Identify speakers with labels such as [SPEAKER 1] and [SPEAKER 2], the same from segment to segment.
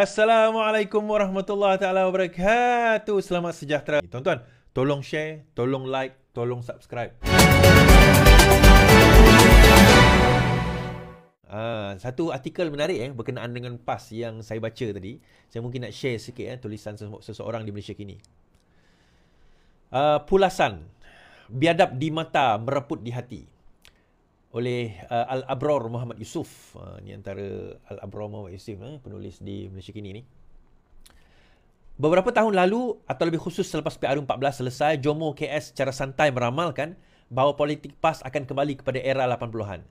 [SPEAKER 1] Assalamualaikum warahmatullahi taala wabarakatuh. Selamat sejahtera. Tuan-tuan, tolong share, tolong like, tolong subscribe. Uh, satu artikel menarik eh berkenaan dengan PAS yang saya baca tadi. Saya mungkin nak share sikit eh tulisan seseorang di Malaysia kini. Uh, pulasan biadab di mata mereput di hati oleh uh, Al-Abror Muhammad Yusuf. Uh, ini antara Al-Abror Muhammad Yusuf, eh, penulis di Malaysia Kini ni. Beberapa tahun lalu, atau lebih khusus selepas PRU14 selesai, Jomo KS secara santai meramalkan bahawa politik PAS akan kembali kepada era 80-an.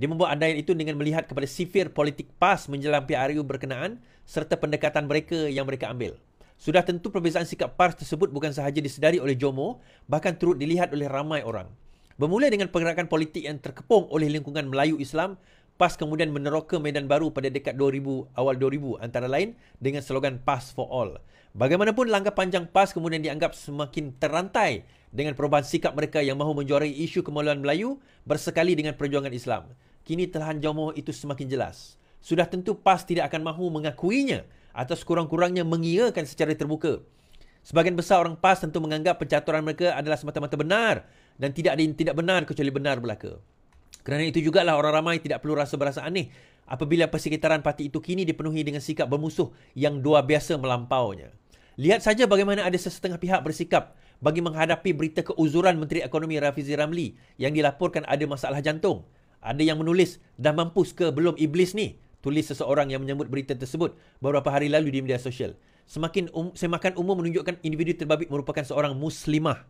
[SPEAKER 1] Dia membuat andaian itu dengan melihat kepada sifir politik PAS menjelang PRU berkenaan serta pendekatan mereka yang mereka ambil. Sudah tentu perbezaan sikap PAS tersebut bukan sahaja disedari oleh Jomo, bahkan turut dilihat oleh ramai orang. Bermula dengan pergerakan politik yang terkepung oleh lingkungan Melayu Islam PAS kemudian meneroka medan baru pada dekat 2000, awal 2000 antara lain dengan slogan PAS for All. Bagaimanapun langkah panjang PAS kemudian dianggap semakin terantai dengan perubahan sikap mereka yang mahu menjuarai isu kemaluan Melayu bersekali dengan perjuangan Islam. Kini telahan jomoh itu semakin jelas. Sudah tentu PAS tidak akan mahu mengakuinya atau sekurang-kurangnya mengiakan secara terbuka. Sebagian besar orang PAS tentu menganggap pencaturan mereka adalah semata-mata benar dan tidak ada yang tidak benar kecuali benar belaka. Kerana itu jugalah orang ramai tidak perlu rasa berasa aneh apabila persekitaran parti itu kini dipenuhi dengan sikap bermusuh yang dua biasa melampaunya. Lihat saja bagaimana ada sesetengah pihak bersikap bagi menghadapi berita keuzuran Menteri Ekonomi Rafizi Ramli yang dilaporkan ada masalah jantung. Ada yang menulis dah mampus ke belum iblis ni? Tulis seseorang yang menyambut berita tersebut beberapa hari lalu di media sosial. Semakin um, semakan umum menunjukkan individu terbabit merupakan seorang muslimah.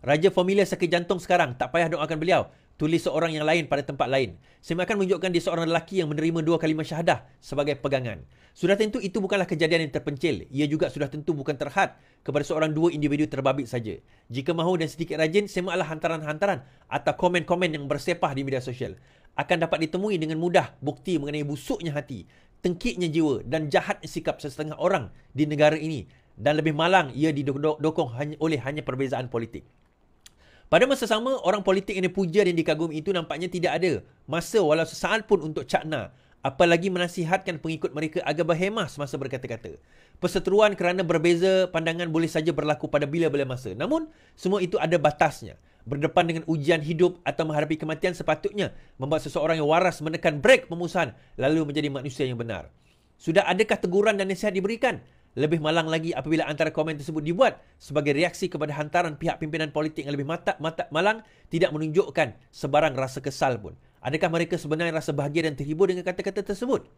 [SPEAKER 1] Raja familia sakit jantung sekarang. Tak payah doakan beliau. Tulis seorang yang lain pada tempat lain. Saya akan menunjukkan dia seorang lelaki yang menerima dua kalimah syahadah sebagai pegangan. Sudah tentu itu bukanlah kejadian yang terpencil. Ia juga sudah tentu bukan terhad kepada seorang dua individu terbabit saja. Jika mahu dan sedikit rajin, semaklah hantaran-hantaran atau komen-komen yang bersepah di media sosial. Akan dapat ditemui dengan mudah bukti mengenai busuknya hati, tengkiknya jiwa dan jahat sikap sesetengah orang di negara ini dan lebih malang ia didokong oleh hanya perbezaan politik. Pada masa sama, orang politik yang dipuja dan dikagumi itu nampaknya tidak ada masa walau sesaat pun untuk cakna. Apalagi menasihatkan pengikut mereka agar berhemah semasa berkata-kata. Perseteruan kerana berbeza pandangan boleh saja berlaku pada bila-bila masa. Namun, semua itu ada batasnya. Berdepan dengan ujian hidup atau menghadapi kematian sepatutnya membuat seseorang yang waras menekan brek pemusuhan lalu menjadi manusia yang benar. Sudah adakah teguran dan nasihat diberikan? Lebih malang lagi apabila antara komen tersebut dibuat sebagai reaksi kepada hantaran pihak pimpinan politik yang lebih matak, matak malang tidak menunjukkan sebarang rasa kesal pun. Adakah mereka sebenarnya rasa bahagia dan terhibur dengan kata-kata tersebut?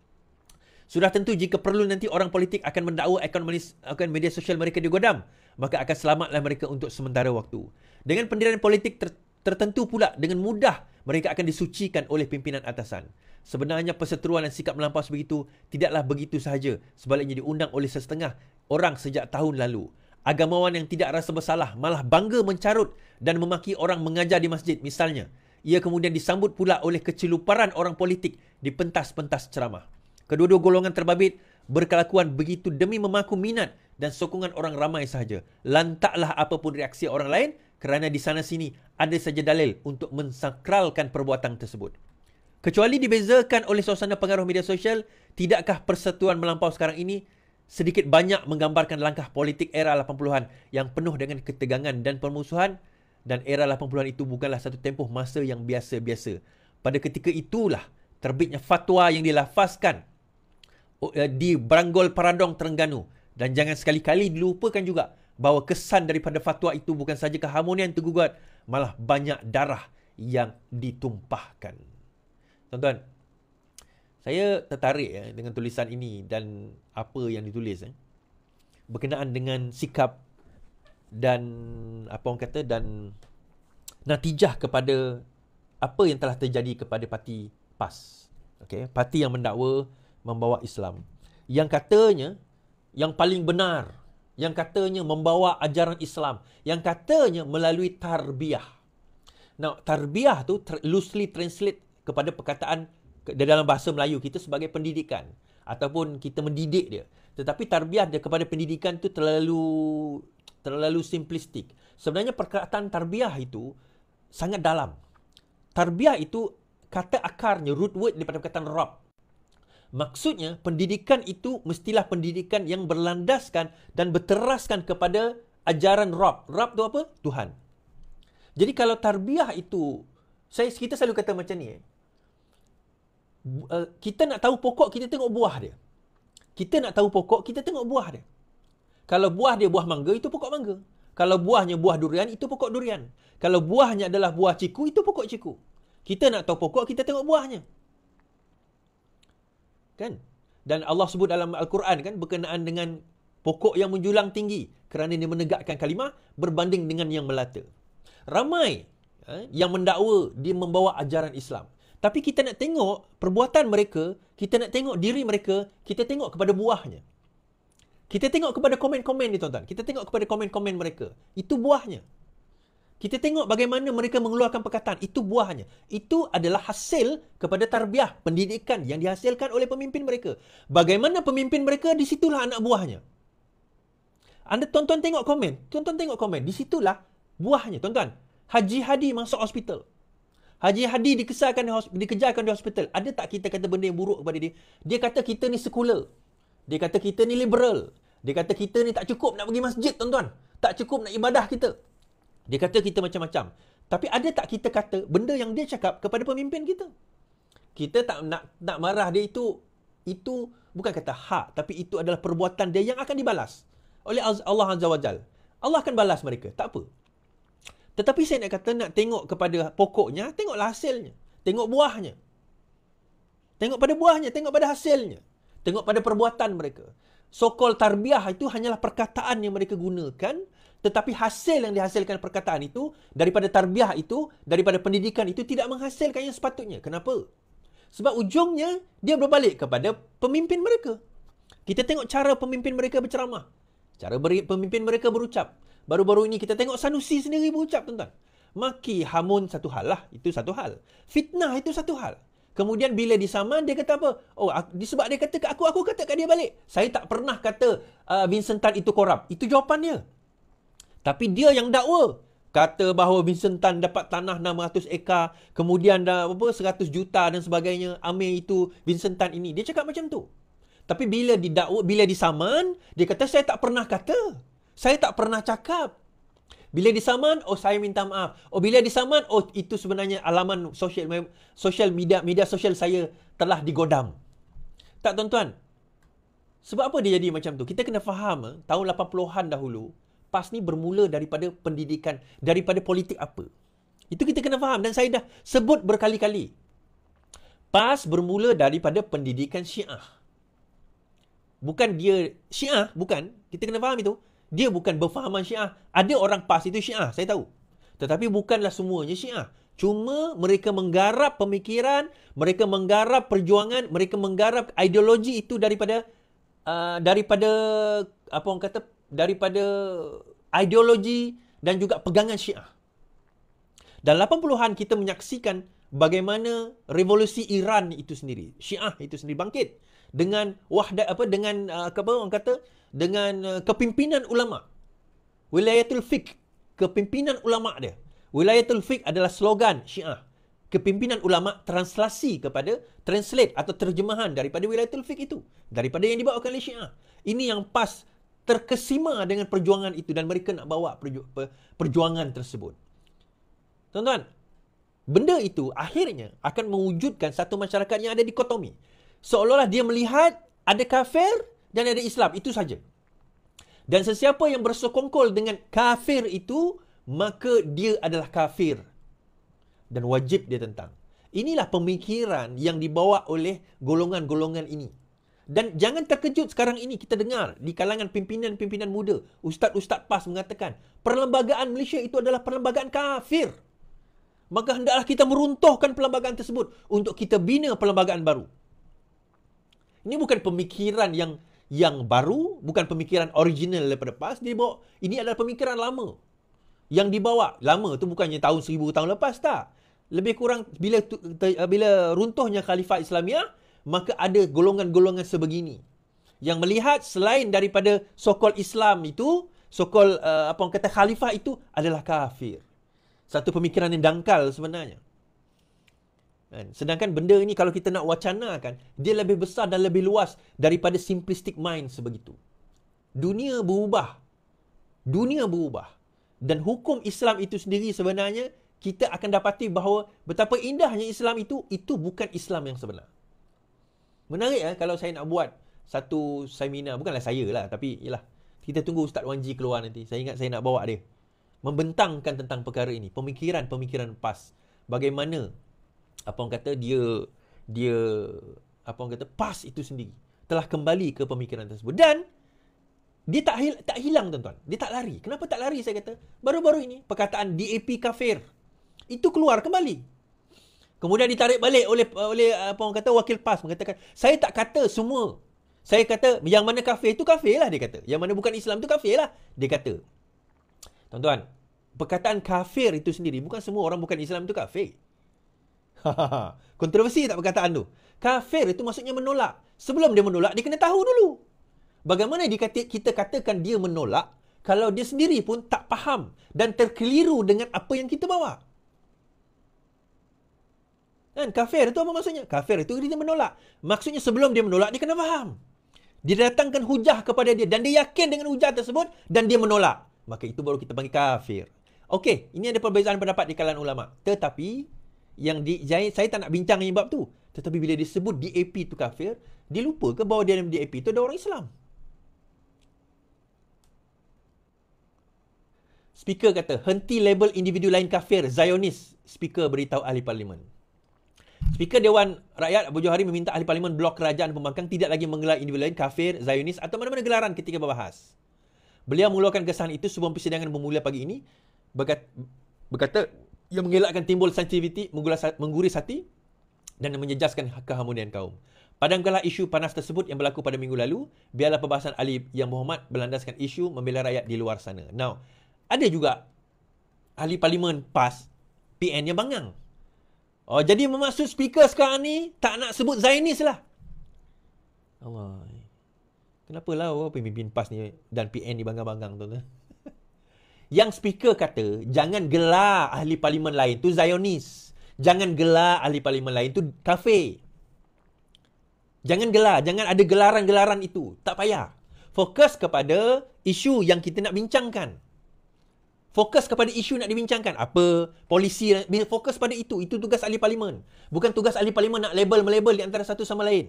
[SPEAKER 1] Sudah tentu jika perlu nanti orang politik akan mendakwa akaun, manis, media sosial mereka digodam, maka akan selamatlah mereka untuk sementara waktu. Dengan pendirian politik ter, tertentu pula dengan mudah mereka akan disucikan oleh pimpinan atasan. Sebenarnya perseteruan dan sikap melampau sebegitu tidaklah begitu sahaja sebaliknya diundang oleh setengah orang sejak tahun lalu. Agamawan yang tidak rasa bersalah malah bangga mencarut dan memaki orang mengajar di masjid misalnya. Ia kemudian disambut pula oleh keciluparan orang politik di pentas-pentas ceramah. Kedua-dua golongan terbabit berkelakuan begitu demi memaku minat dan sokongan orang ramai sahaja. Lantaklah apapun reaksi orang lain, kerana di sana sini ada saja dalil untuk mensakralkan perbuatan tersebut. Kecuali dibezakan oleh suasana pengaruh media sosial, tidakkah persatuan melampau sekarang ini sedikit banyak menggambarkan langkah politik era 80-an yang penuh dengan ketegangan dan permusuhan dan era 80-an itu bukanlah satu tempoh masa yang biasa-biasa. Pada ketika itulah terbitnya fatwa yang dilafazkan eh, di Baranggol Paradong Terengganu dan jangan sekali-kali dilupakan juga bahawa kesan daripada fatwa itu bukan saja keharmonian tergugat malah banyak darah yang ditumpahkan. Tuan-tuan, saya tertarik eh, dengan tulisan ini dan apa yang ditulis eh. berkenaan dengan sikap dan apa orang kata dan natijah kepada apa yang telah terjadi kepada parti PAS. Okey, parti yang mendakwa membawa Islam yang katanya yang paling benar yang katanya membawa ajaran Islam yang katanya melalui tarbiyah. Now, tarbiyah tu loosely translate kepada perkataan dalam bahasa Melayu kita sebagai pendidikan ataupun kita mendidik dia. Tetapi tarbiyah dia kepada pendidikan tu terlalu terlalu simplistik. Sebenarnya perkataan tarbiyah itu sangat dalam. Tarbiyah itu kata akarnya root word daripada perkataan rob Maksudnya pendidikan itu mestilah pendidikan yang berlandaskan dan berteraskan kepada ajaran Rab. Rab tu apa? Tuhan. Jadi kalau tarbiyah itu saya kita selalu kata macam ni. Eh. Eh, kita nak tahu pokok kita tengok buah dia. Kita nak tahu pokok kita tengok buah dia. Kalau buah dia buah mangga itu pokok mangga. Kalau buahnya buah durian itu pokok durian. Kalau buahnya adalah buah ciku itu pokok ciku. Kita nak tahu pokok kita tengok buahnya. Kan? Dan Allah sebut dalam Al-Quran kan berkenaan dengan pokok yang menjulang tinggi kerana dia menegakkan kalimah berbanding dengan yang melata. Ramai eh, yang mendakwa dia membawa ajaran Islam. Tapi kita nak tengok perbuatan mereka, kita nak tengok diri mereka, kita tengok kepada buahnya. Kita tengok kepada komen-komen ni tuan-tuan. Kita tengok kepada komen-komen mereka. Itu buahnya. Kita tengok bagaimana mereka mengeluarkan perkataan. Itu buahnya. Itu adalah hasil kepada tarbiah, pendidikan yang dihasilkan oleh pemimpin mereka. Bagaimana pemimpin mereka, di situlah anak buahnya. Anda tuan-tuan tengok komen. Tuan-tuan tengok komen. Di situlah buahnya, tuan-tuan. Haji Hadi masuk hospital. Haji Hadi dikesarkan, dikejarkan di hospital. Ada tak kita kata benda yang buruk kepada dia? Dia kata kita ni sekuler Dia kata kita ni liberal. Dia kata kita ni tak cukup nak pergi masjid, tuan-tuan. Tak cukup nak ibadah kita. Dia kata kita macam-macam. Tapi ada tak kita kata benda yang dia cakap kepada pemimpin kita? Kita tak nak nak marah dia itu itu bukan kata hak tapi itu adalah perbuatan dia yang akan dibalas oleh Allah Azza wa Jal. Allah akan balas mereka, tak apa. Tetapi saya nak kata nak tengok kepada pokoknya, tengoklah hasilnya. Tengok buahnya. Tengok pada buahnya, tengok pada hasilnya. Tengok pada perbuatan mereka sokol tarbiyah itu hanyalah perkataan yang mereka gunakan tetapi hasil yang dihasilkan perkataan itu daripada tarbiyah itu daripada pendidikan itu tidak menghasilkan yang sepatutnya kenapa sebab ujungnya dia berbalik kepada pemimpin mereka kita tengok cara pemimpin mereka berceramah cara beri, pemimpin mereka berucap baru-baru ini kita tengok sanusi sendiri berucap tuan-tuan maki hamun satu hal lah itu satu hal fitnah itu satu hal Kemudian bila disaman dia kata apa? Oh disebab dia kata kat aku aku kata kat dia balik. Saya tak pernah kata uh, Vincent Tan itu korup. Itu jawapannya. Tapi dia yang dakwa kata bahawa Vincent Tan dapat tanah 600 ekar, kemudian dah apa 100 juta dan sebagainya. Amir itu Vincent Tan ini. Dia cakap macam tu. Tapi bila didakwa, bila disaman, dia kata saya tak pernah kata. Saya tak pernah cakap. Bila disaman, oh saya minta maaf. Oh bila disaman, oh itu sebenarnya alaman sosial social media media sosial saya telah digodam. Tak tuan-tuan. Sebab apa dia jadi macam tu? Kita kena faham eh, tahun 80-an dahulu PAS ni bermula daripada pendidikan, daripada politik apa. Itu kita kena faham dan saya dah sebut berkali-kali. PAS bermula daripada pendidikan syiah. Bukan dia syiah, bukan. Kita kena faham itu dia bukan berfahaman syiah. Ada orang PAS itu syiah, saya tahu. Tetapi bukanlah semuanya syiah. Cuma mereka menggarap pemikiran, mereka menggarap perjuangan, mereka menggarap ideologi itu daripada uh, daripada apa orang kata daripada ideologi dan juga pegangan syiah. Dan 80-an kita menyaksikan bagaimana revolusi Iran itu sendiri, syiah itu sendiri bangkit dengan wahdat apa dengan uh, apa orang kata dengan uh, kepimpinan ulama wilayatul fiqh kepimpinan ulama dia wilayatul fiqh adalah slogan syiah kepimpinan ulama translasi kepada translate atau terjemahan daripada wilayatul fiqh itu daripada yang dibawa oleh syiah ini yang pas terkesima dengan perjuangan itu dan mereka nak bawa perju- perjuangan tersebut tuan-tuan benda itu akhirnya akan mewujudkan satu masyarakat yang ada dikotomi seolah-olah dia melihat ada kafir dan ada Islam. Itu saja. Dan sesiapa yang bersekongkol dengan kafir itu, maka dia adalah kafir. Dan wajib dia tentang. Inilah pemikiran yang dibawa oleh golongan-golongan ini. Dan jangan terkejut sekarang ini kita dengar di kalangan pimpinan-pimpinan muda, ustaz-ustaz PAS mengatakan, perlembagaan Malaysia itu adalah perlembagaan kafir. Maka hendaklah kita meruntuhkan perlembagaan tersebut untuk kita bina perlembagaan baru. Ini bukan pemikiran yang yang baru, bukan pemikiran original daripada PAS. Dia bawa, ini adalah pemikiran lama. Yang dibawa, lama tu bukannya tahun seribu tahun lepas tak. Lebih kurang bila bila runtuhnya khalifah Islamiah, maka ada golongan-golongan sebegini. Yang melihat selain daripada sokol Islam itu, sokol uh, apa orang kata khalifah itu adalah kafir. Satu pemikiran yang dangkal sebenarnya. Kan? Sedangkan benda ini kalau kita nak wacanakan, dia lebih besar dan lebih luas daripada simplistic mind sebegitu. Dunia berubah. Dunia berubah. Dan hukum Islam itu sendiri sebenarnya, kita akan dapati bahawa betapa indahnya Islam itu, itu bukan Islam yang sebenar. Menarik eh, kalau saya nak buat satu seminar, bukanlah saya lah, tapi ialah kita tunggu Ustaz Wanji keluar nanti. Saya ingat saya nak bawa dia. Membentangkan tentang perkara ini. Pemikiran-pemikiran PAS. Bagaimana apa orang kata dia dia apa orang kata pas itu sendiri telah kembali ke pemikiran tersebut dan dia tak hil- tak hilang tuan-tuan dia tak lari kenapa tak lari saya kata baru-baru ini perkataan DAP kafir itu keluar kembali kemudian ditarik balik oleh oleh apa orang kata wakil pas mengatakan saya tak kata semua saya kata yang mana kafir itu kafir lah dia kata yang mana bukan Islam itu kafir lah dia kata tuan-tuan perkataan kafir itu sendiri bukan semua orang bukan Islam itu kafir Kontroversi tak perkataan tu? Kafir itu maksudnya menolak. Sebelum dia menolak, dia kena tahu dulu. Bagaimana dia kita katakan dia menolak kalau dia sendiri pun tak faham dan terkeliru dengan apa yang kita bawa? Kan kafir itu apa maksudnya? Kafir itu dia menolak. Maksudnya sebelum dia menolak, dia kena faham. Dia datangkan hujah kepada dia dan dia yakin dengan hujah tersebut dan dia menolak. Maka itu baru kita panggil kafir. Okey, ini ada perbezaan pendapat di kalangan ulama. Tetapi yang di, saya tak nak bincang yang bab tu. Tetapi bila disebut DAP tu kafir, dia lupa ke bahawa dalam DAP tu ada orang Islam. Speaker kata, henti label individu lain kafir, Zionis. Speaker beritahu ahli parlimen. Speaker Dewan Rakyat Abu Johari meminta ahli parlimen blok kerajaan pembangkang tidak lagi menggelar individu lain kafir, Zionis atau mana-mana gelaran ketika berbahas. Beliau mengeluarkan kesan itu sebelum persidangan bermula pagi ini. Berkata, yang mengelakkan timbul sensitiviti, mengguris hati dan menjejaskan keharmonian kaum. Padamkanlah isu panas tersebut yang berlaku pada minggu lalu. Biarlah pembahasan Ali yang Muhammad berlandaskan isu membela rakyat di luar sana. Now, ada juga ahli parlimen PAS, PN yang bangang. Oh, jadi memaksud speaker sekarang ni tak nak sebut Zainis lah. Allah. Kenapalah oh, pemimpin PAS ni dan PN ni bangang-bangang tuan-tuan. Eh? Yang speaker kata, jangan gelar ahli parlimen lain tu Zionis. Jangan gelar ahli parlimen lain tu kafe. Jangan gelar, jangan ada gelaran-gelaran itu. Tak payah. Fokus kepada isu yang kita nak bincangkan. Fokus kepada isu nak dibincangkan. Apa polisi, fokus pada itu. Itu tugas ahli parlimen. Bukan tugas ahli parlimen nak label-melabel di antara satu sama lain.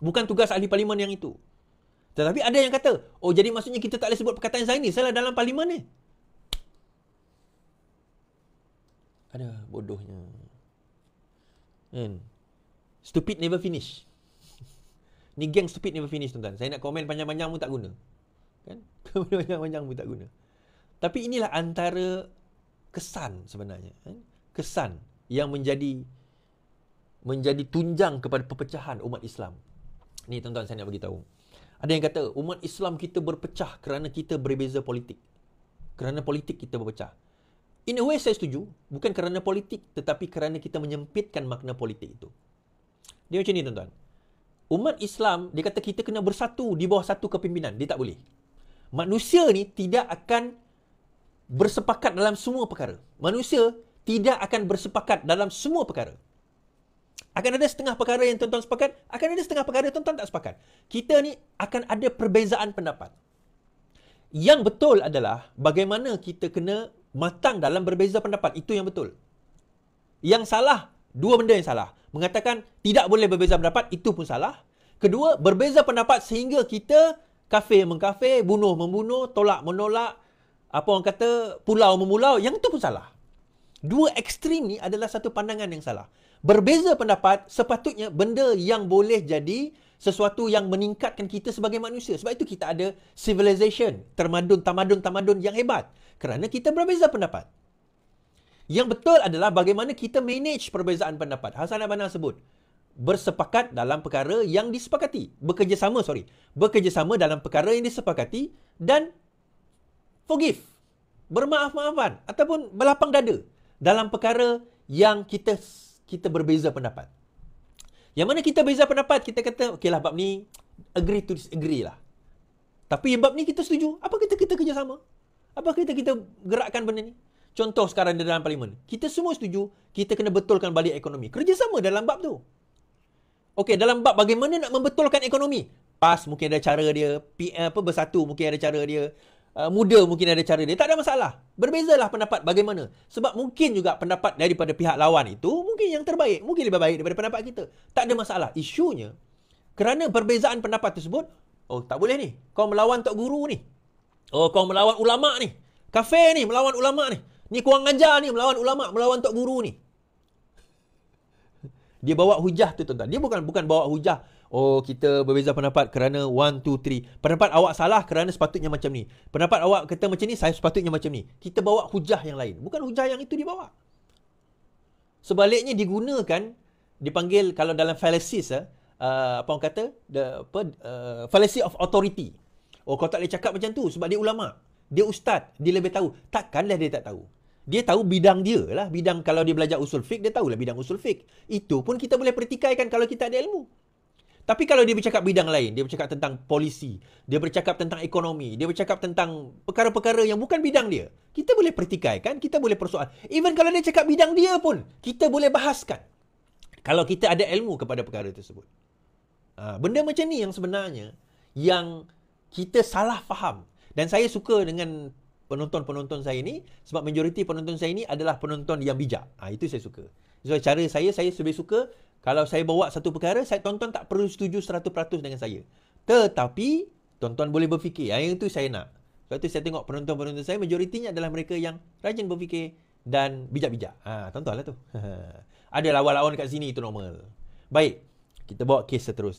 [SPEAKER 1] Bukan tugas ahli parlimen yang itu. Tetapi ada yang kata, oh jadi maksudnya kita tak boleh sebut perkataan saya Zaini salah dalam parlimen ni. Ada bodohnya. And stupid never finish. ni geng stupid never finish tuan-tuan. Saya nak komen panjang-panjang pun tak guna. Kan? panjang-panjang pun tak guna. Tapi inilah antara kesan sebenarnya. Kan? Kesan yang menjadi menjadi tunjang kepada perpecahan umat Islam. Ni tuan-tuan saya nak bagi tahu. Ada yang kata umat Islam kita berpecah kerana kita berbeza politik. Kerana politik kita berpecah. In a way saya setuju, bukan kerana politik tetapi kerana kita menyempitkan makna politik itu. Dia macam ni tuan-tuan. Umat Islam dia kata kita kena bersatu di bawah satu kepimpinan, dia tak boleh. Manusia ni tidak akan bersepakat dalam semua perkara. Manusia tidak akan bersepakat dalam semua perkara. Akan ada setengah perkara yang tuan-tuan sepakat, akan ada setengah perkara yang tuan-tuan tak sepakat. Kita ni akan ada perbezaan pendapat. Yang betul adalah bagaimana kita kena matang dalam berbeza pendapat. Itu yang betul. Yang salah, dua benda yang salah. Mengatakan tidak boleh berbeza pendapat, itu pun salah. Kedua, berbeza pendapat sehingga kita kafir mengkafir, bunuh membunuh, tolak menolak, apa orang kata, pulau memulau, yang itu pun salah. Dua ekstrim ni adalah satu pandangan yang salah berbeza pendapat sepatutnya benda yang boleh jadi sesuatu yang meningkatkan kita sebagai manusia sebab itu kita ada civilization termadun tamadun tamadun yang hebat kerana kita berbeza pendapat yang betul adalah bagaimana kita manage perbezaan pendapat Hasan Abana sebut bersepakat dalam perkara yang disepakati bekerjasama sorry bekerjasama dalam perkara yang disepakati dan forgive bermaaf-maafan ataupun berlapang dada dalam perkara yang kita kita berbeza pendapat. Yang mana kita berbeza pendapat, kita kata, okeylah bab ni agree to disagree lah. Tapi yang bab ni kita setuju. Apa kita kita kerjasama? Apa kita kita gerakkan benda ni? Contoh sekarang di dalam parlimen. Kita semua setuju kita kena betulkan balik ekonomi. Kerjasama dalam bab tu. Okey, dalam bab bagaimana nak membetulkan ekonomi? PAS mungkin ada cara dia. P, apa, bersatu mungkin ada cara dia. Uh, muda mungkin ada cara dia. Tak ada masalah. Berbezalah pendapat bagaimana. Sebab mungkin juga pendapat daripada pihak lawan itu mungkin yang terbaik. Mungkin lebih baik daripada pendapat kita. Tak ada masalah. Isunya, kerana perbezaan pendapat tersebut, oh tak boleh ni. Kau melawan Tok Guru ni. Oh kau melawan ulama' ni. Kafe ni melawan ulama' ni. Ni kurang ajar ni melawan ulama' melawan Tok Guru ni. Dia bawa hujah tu tuan-tuan. Dia bukan bukan bawa hujah Oh kita berbeza pendapat kerana 1, 2, 3 Pendapat awak salah kerana sepatutnya macam ni Pendapat awak kata macam ni Saya sepatutnya macam ni Kita bawa hujah yang lain Bukan hujah yang itu dibawa Sebaliknya digunakan Dipanggil kalau dalam fallacies eh, uh, Apa orang kata The, apa, uh, Fallacy of authority Oh kau tak boleh cakap macam tu Sebab dia ulama' Dia ustaz Dia lebih tahu Takkanlah dia tak tahu dia tahu bidang dia lah. Bidang kalau dia belajar usul fiqh, dia tahulah bidang usul fiqh. Itu pun kita boleh pertikaikan kalau kita ada ilmu. Tapi kalau dia bercakap bidang lain, dia bercakap tentang polisi, dia bercakap tentang ekonomi, dia bercakap tentang perkara-perkara yang bukan bidang dia. Kita boleh pertikai Kita boleh persoal. Even kalau dia cakap bidang dia pun, kita boleh bahaskan. Kalau kita ada ilmu kepada perkara tersebut. Ha, benda macam ni yang sebenarnya, yang kita salah faham. Dan saya suka dengan penonton-penonton saya ni, sebab majoriti penonton saya ni adalah penonton yang bijak. Ha, itu saya suka. So, cara saya, saya lebih suka kalau saya bawa satu perkara, saya tonton tak perlu setuju 100% dengan saya. Tetapi, tonton boleh berfikir. Ah, yang itu saya nak. Sebab itu saya tengok penonton-penonton saya, majoritinya adalah mereka yang rajin berfikir dan bijak-bijak. Ha, tonton lah tu. Ada lawan-lawan kat sini, itu normal. Baik, kita bawa kes seterusnya.